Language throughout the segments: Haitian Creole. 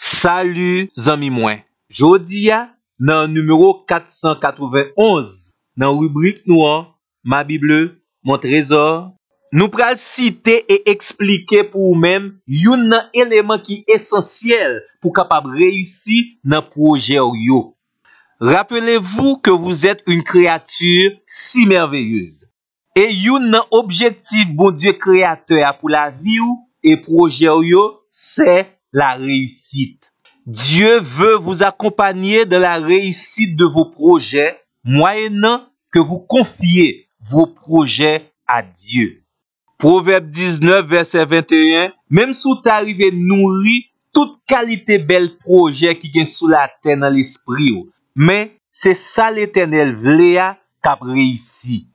Salü zanmi mwen, jodi ya nan numero 491 nan rubrik nou an, ma bible, mon trezor, nou pral site e eksplike pou ou men yon nan eleman ki esensyel pou kapab reyusi nan proje ou yo. Rappelevou ke vous ete un kreatur si merveyeuse. E yon nan objektif bon dieu kreator pou la vi ou e proje ou yo se... la reyusit. Diyo ve vous akompanyer de la reyusit de vou projè, mwayen nan ke vou konfye vou projè a Diyo. Proverbe 19, verset 21, Mem sou ta arrive nou ri, tout kalite bel projè ki gen sou la ten nan l'espri ou. Men, se sa l'eternel vleya kap reyusit.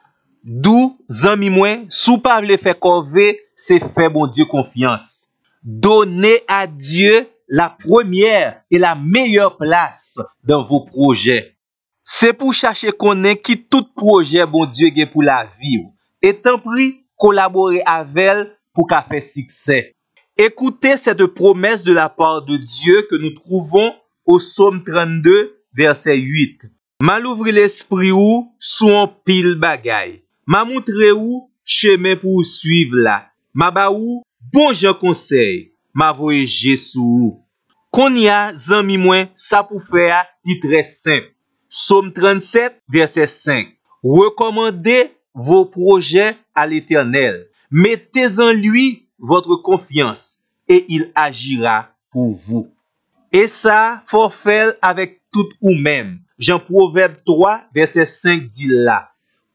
Dou, zan mi mwen, sou pavle fe konve, se fe bon Diyo konfyanse. Donne a Diyo la premye e la meyye plase dan vo proje. Se pou chache konen ki tout proje bon Diyo gen pou la vi ou. Etan pri kolabore avel pou ka fe sikse. Ekoute sete promese de la par de Diyo ke nou trouvon ou Somme 32 verset 8. Mal ouvri l'espri ou, sou an pil bagay. Ma moutre ou, cheme pou ou suive la. Bon jen konsey, ma voye jesou. Kon ya zan mi mwen sa pou fea titre semp. Somme 37, verset 5. Rekomande vo projen al eternel. Mete zan lui votre konfians e il agira pou vou. E sa for fel avek tout ou men. Jen proverbe 3, verset 5, di la.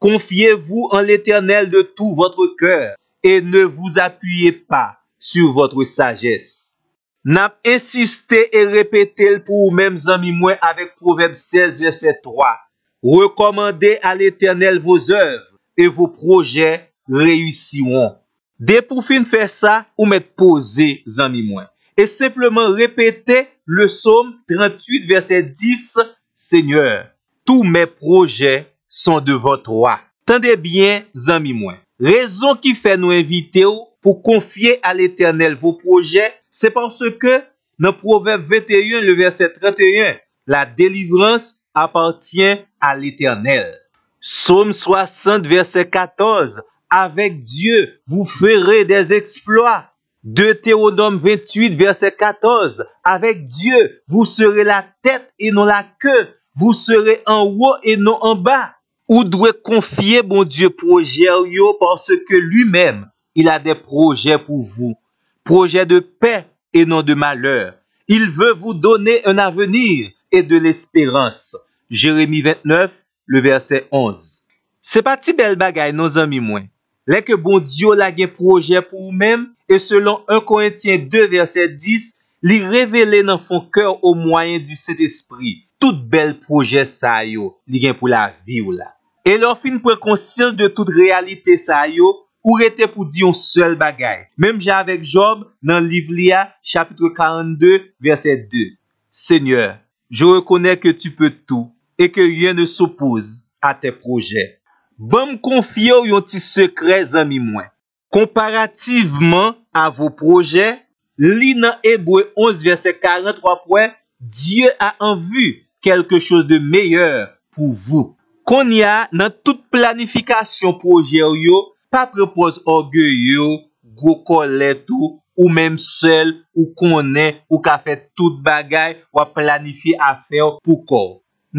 Konfye vou an l'eternel de tou votre kèr. et ne vous appuyez pas sur votre sagesse. N'insistez et et le pour vous-mêmes, amis, moi, avec Proverbe 16, verset 3. Recommandez à l'Éternel vos œuvres et vos projets réussiront. Dès pour fin faire ça, ou mettre posé, amis, moi. Et simplement répétez le psaume 38, verset 10. Seigneur, tous mes projets sont de votre roi. Tendez bien, amis, moi. Raison qui fait nous inviter pour confier à l'Éternel vos projets, c'est parce que dans Proverbe 21, le verset 31, la délivrance appartient à l'Éternel. Psaume 60, verset 14, avec Dieu, vous ferez des exploits. Deutéronome 28, verset 14, avec Dieu, vous serez la tête et non la queue, vous serez en haut et non en bas. Ou dwe konfye bon Diyo projè yo porsè ke lui men, il a de projè pou vous. Projè de pe et non de malheur. Il ve vous donne un avenir et de l'espérance. Jeremie 29, le verset 11. Se pati bel bagay nou zan mi mwen. Lè ke bon Diyo la gen projè pou ou men, e selon 1 koentien 2 verset 10, li revele nan fon kèr ou mwayen du set espri. Tout bel projè sa yo li gen pou la vi ou la. E lor fin pou e konsirj de tout realite sa yo, ou rete pou di yon sel bagay. Mem javek Job nan Livlia chapitre 42 verse 2. Seigneur, jo rekonek ke tu pe tou e ke yon ne sopose a te proje. Bon me konfye ou yon ti sekre zami mwen. Komparativeman a vo proje, li nan Ebre 11 verse 43 pouen, Diyo a an vu kelke chos de meyye pou vou. Kon ya nan tout planifikasyon pou oujèryo, pa prepoz ougeyyo, gwo kolè tou, ou mèm sel, ou konè, ou ka fè tout bagay, wap planifi a fè pou kor.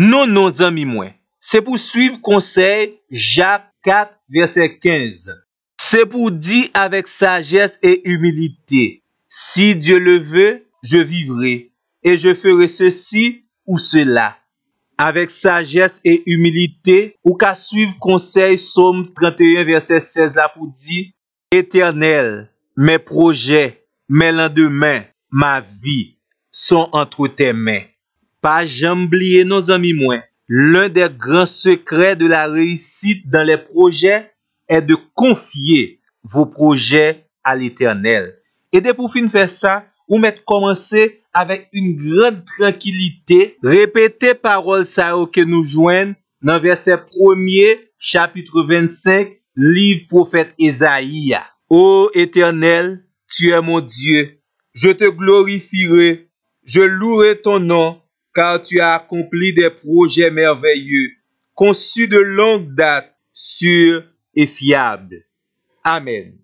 Non non zanmi mwen. Se pou suiv konsey, Jacques 4, verset 15. Se pou di avèk sajes et humilité, si Diyo le vè, je vivre, e je fère se si ou se la. avèk sajes e umilite ou ka suiv konsey som 31 versè 16 la pou di, Eternel, mè proje, mè landemè, ma vi, son antre te mè. Pa jambliye nou zanmi mwen, lèn de gran sekre de la reisite dan lè proje, e de konfye vò proje al Eternel. E de pou fin fè sa, ou mè te komanse, Avec une grande tranquillité, répétez paroles ça que nous joignent dans verset 1 chapitre 25 livre prophète isaïe Ô Éternel, tu es mon Dieu, je te glorifierai, je louerai ton nom, car tu as accompli des projets merveilleux, conçus de longue date, sûrs et fiables. Amen.